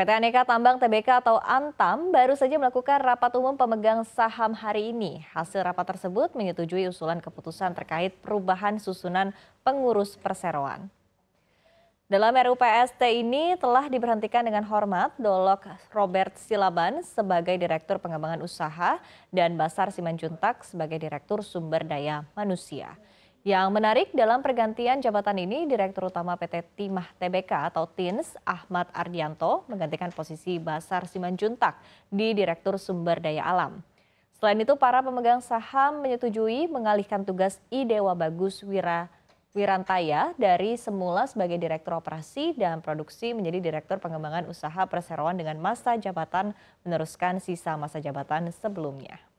PT Aneka Tambang TBK atau ANTAM baru saja melakukan rapat umum pemegang saham hari ini. Hasil rapat tersebut menyetujui usulan keputusan terkait perubahan susunan pengurus perseroan. Dalam RUPST ini telah diberhentikan dengan hormat Dolok Robert Silaban sebagai Direktur Pengembangan Usaha dan Basar Simanjuntak sebagai Direktur Sumber Daya Manusia. Yang menarik dalam pergantian jabatan ini, Direktur Utama PT Timah TBK atau TINS Ahmad Ardianto menggantikan posisi Basar Simanjuntak di Direktur Sumber Daya Alam. Selain itu, para pemegang saham menyetujui mengalihkan tugas Idewa Bagus Wira Wirantaya dari semula sebagai Direktur Operasi dan Produksi menjadi Direktur Pengembangan Usaha Perseroan dengan masa jabatan meneruskan sisa masa jabatan sebelumnya.